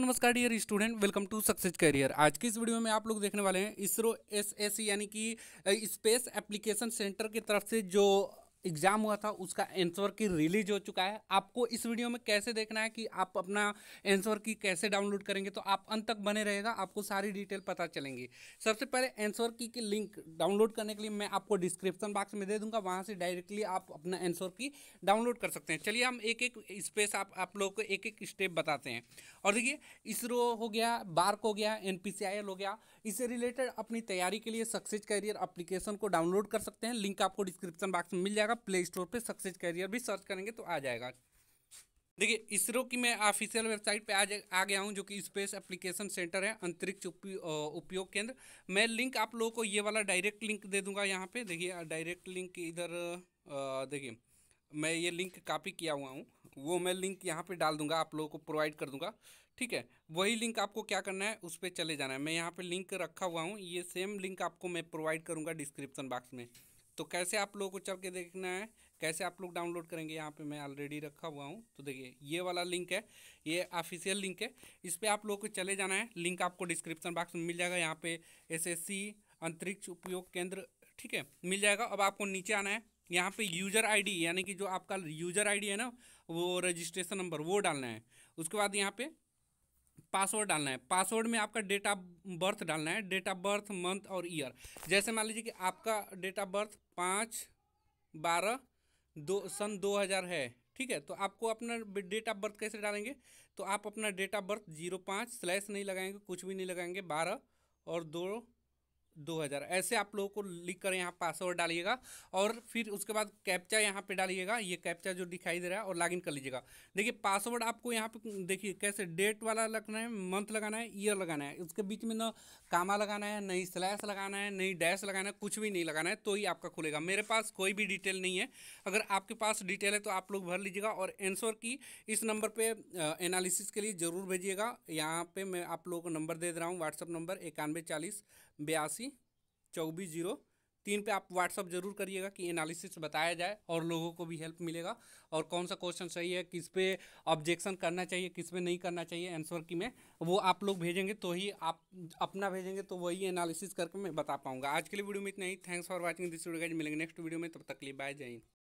नमस्कार dear student welcome to success career आज की इस वीडियो में आप लोग देखने वाले हैं इसरो एस एस e यानी कि स्पेस एप्लीकेशन सेंटर की तरफ से जो एग्ज़ाम हुआ था उसका एंसर की रिलीज हो चुका है आपको इस वीडियो में कैसे देखना है कि आप अपना एंसर की कैसे डाउनलोड करेंगे तो आप अंत तक बने रहेगा आपको सारी डिटेल पता चलेंगी सबसे पहले एंसर की की लिंक डाउनलोड करने के लिए मैं आपको डिस्क्रिप्शन बॉक्स में दे दूंगा वहाँ से डायरेक्टली आप अपना एंसर की डाउनलोड कर सकते हैं चलिए हम एक एक स्पेस आप आप लोगों को एक एक स्टेप बताते हैं और देखिए इसरो हो गया बार्क हो गया एन हो गया इससे रिलेटेड अपनी तैयारी के लिए सक्सेस कैरियर एप्लीकेशन को डाउनलोड कर सकते हैं लिंक आपको डिस्क्रिप्शन बॉक्स में मिल जाएगा प्ले स्टोर पर सक्सेस कैरियर भी सर्च करेंगे तो आ जाएगा देखिए इसरो की मैं ऑफिशियल वेबसाइट पे आज आ गया हूँ जो कि स्पेस एप्लीकेशन सेंटर है अंतरिक्ष उपयोग केंद्र मैं लिंक आप लोगों को ये वाला डायरेक्ट लिंक दे दूंगा यहाँ पे देखिए डायरेक्ट लिंक इधर देखिए मैं ये लिंक कॉपी किया हुआ हूँ वो मैं लिंक यहाँ पे डाल दूंगा आप लोगों को प्रोवाइड कर दूंगा ठीक है वही लिंक आपको क्या करना है उस पर चले जाना है मैं यहाँ पे लिंक रखा हुआ हूँ ये सेम लिंक आपको मैं प्रोवाइड करूँगा डिस्क्रिप्शन बॉक्स में तो कैसे आप लोगों को चल के देखना है कैसे आप लोग डाउनलोड करेंगे यहाँ पे मैं ऑलरेडी रखा हुआ हूँ तो देखिए ये वाला लिंक है ये ऑफिशियल लिंक है इस पर आप लोगों को चले जाना है लिंक आपको डिस्क्रिप्शन बॉक्स में मिल जाएगा यहाँ पे सी अंतरिक्ष उपयोग केंद्र ठीक है मिल जाएगा अब आपको नीचे आना है यहाँ पे यूजर आईडी यानी कि जो आपका यूजर आईडी है ना वो रजिस्ट्रेशन नंबर वो डालना है उसके बाद यहाँ पे पासवर्ड डालना है पासवर्ड में आपका डेट ऑफ बर्थ डालना है डेट ऑफ बर्थ मंथ और ईयर जैसे मान लीजिए कि आपका डेट ऑफ बर्थ पाँच बारह दो सन दो हज़ार है ठीक है तो आपको अपना डेट ऑफ बर्थ कैसे डालेंगे तो आप अपना डेट ऑफ बर्थ जीरो पाँच स्लैश नहीं लगाएंगे कुछ भी नहीं लगाएंगे बारह और दो 2000 ऐसे आप लोगों को लिख कर यहाँ पासवर्ड डालिएगा और फिर उसके बाद कैप्चा यहाँ पे डालिएगा ये कैप्चा जो दिखाई दे रहा है और लॉगिन कर लीजिएगा देखिए पासवर्ड आपको यहाँ पे देखिए कैसे डेट वाला लगना है मंथ लगाना है ईयर लगाना है उसके बीच में ना कामा लगाना है नहीं स्लैश लगाना है नहीं डैश लगाना है कुछ भी नहीं लगाना है तो ही आपका खुलेगा मेरे पास कोई भी डिटेल नहीं है अगर आपके पास डिटेल है तो आप लोग भर लीजिएगा और एंसर की इस नंबर पर एनालिसिस के लिए ज़रूर भेजिएगा यहाँ पर मैं आप लोगों को नंबर दे दे रहा हूँ व्हाट्सअप नंबर इक्यानवे चालीस बयासी चौबीस जीरो तीन पर आप व्हाट्सअप जरूर करिएगा कि एनालिसिस बताया जाए और लोगों को भी हेल्प मिलेगा और कौन सा क्वेश्चन सही है किस पे ऑब्जेक्शन करना चाहिए किस पे नहीं करना चाहिए आंसर की में वो आप लोग भेजेंगे तो ही आप अपना भेजेंगे तो वही एनालिसिस करके मैं बता पाऊँगा आज के लिए वीडियो में इतना ही thanks for watching this video मिलेंगे नेक्स्ट वीडियो में तब तक लिए बाय जय